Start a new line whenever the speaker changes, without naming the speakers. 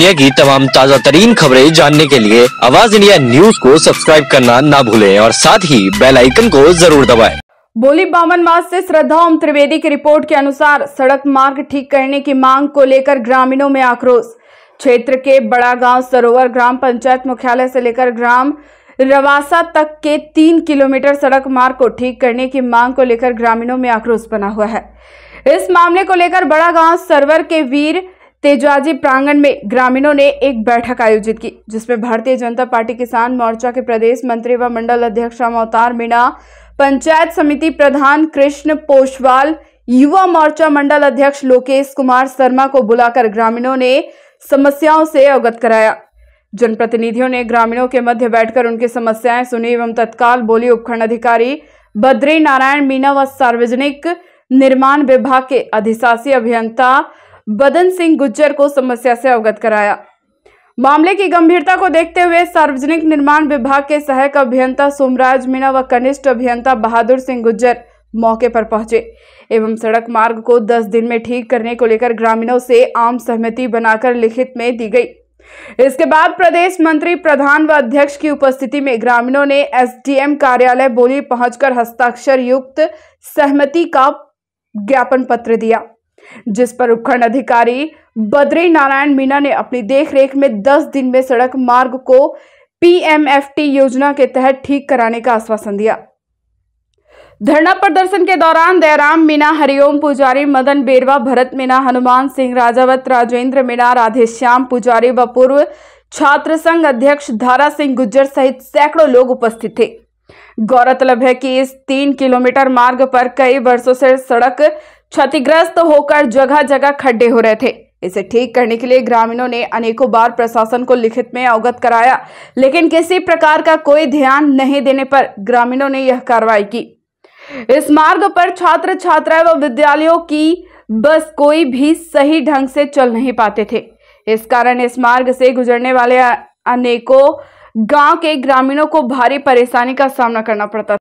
India की तमाम ताज़ा तरीन खबरें जानने के लिए आवाज इंडिया न्यूज को सब्सक्राइब करना ना भूलें और साथ ही बेल आइकन को जरूर दबाएं। बोली बामन मास से श्रद्धा ओम त्रिवेदी की रिपोर्ट के अनुसार सड़क मार्ग ठीक करने की मांग को लेकर ग्रामीणों में आक्रोश क्षेत्र के बड़ा गाँव सरोवर ग्राम पंचायत मुख्यालय ऐसी लेकर ग्राम रवासा तक के तीन किलोमीटर सड़क मार्ग को ठीक करने की मांग को लेकर ग्रामीणों में आक्रोश बना हुआ है इस मामले को लेकर बड़ा गांव सरवर के वीर तेजवाजी प्रांगण में ग्रामीणों ने एक बैठक आयोजित की जिसमें भारतीय जनता पार्टी किसान मोर्चा के प्रदेश मंत्री व मंडल अध्यक्ष अवतार मीणा पंचायत समिति प्रधान कृष्ण पोषवाल युवा मोर्चा मंडल अध्यक्ष लोकेश कुमार शर्मा को बुलाकर ग्रामीणों ने समस्याओं से अवगत कराया जनप्रतिनिधियों ने ग्रामीणों के मध्य बैठकर उनकी समस्याएं सुनी एवं तत्काल बोली उपखंड अधिकारी बद्री नारायण मीणा व सार्वजनिक निर्माण विभाग के अधिशासी अभियंता बदन सिंह गुज्जर को समस्या से अवगत कराया मामले की गंभीरता को देखते हुए सार्वजनिक निर्माण विभाग के सहायक अभियंता सोमराज मीणा व कनिष्ठ अभियंता बहादुर सिंह गुज्जर मौके पर पहुंचे एवं सड़क मार्ग को 10 दिन में ठीक करने को लेकर ग्रामीणों से आम सहमति बनाकर लिखित में दी गई इसके बाद प्रदेश मंत्री प्रधान व अध्यक्ष की उपस्थिति में ग्रामीणों ने एसडीएम कार्यालय बोली पहुंचकर हस्ताक्षर युक्त सहमति का ज्ञापन पत्र दिया जिस पर उपखंड अधिकारी बद्री नारायण मीना ने अपनी देखरेख में 10 दिन में सड़क मार्ग को पीएमएफटी योजना के तहत ठीक कराने का आश्वासन दिया धरना प्रदर्शन के दौरान दयाराम मीना हरिओम पुजारी मदन बेरवा भरत मीना हनुमान सिंह राजावत राजेंद्र मीना राधेश्याम पुजारी व पूर्व छात्र संघ अध्यक्ष धारा सिंह गुज्जर सहित सैकड़ों लोग उपस्थित थे गौरतलब है कि इस तीन किलोमीटर मार्ग पर कई वर्षों से सड़क क्षतिग्रस्त होकर जगह जगह खड्डे हो रहे थे इसे ठीक करने के लिए ग्रामीणों ने अनेकों बार प्रशासन को लिखित में अवगत कराया लेकिन किसी प्रकार का कोई ध्यान नहीं देने पर ग्रामीणों ने यह कार्रवाई की इस मार्ग पर छात्र छात्राएं व विद्यालयों की बस कोई भी सही ढंग से चल नहीं पाते थे इस कारण इस मार्ग से गुजरने वाले अनेकों गांव के ग्रामीणों को भारी परेशानी का सामना करना पड़ता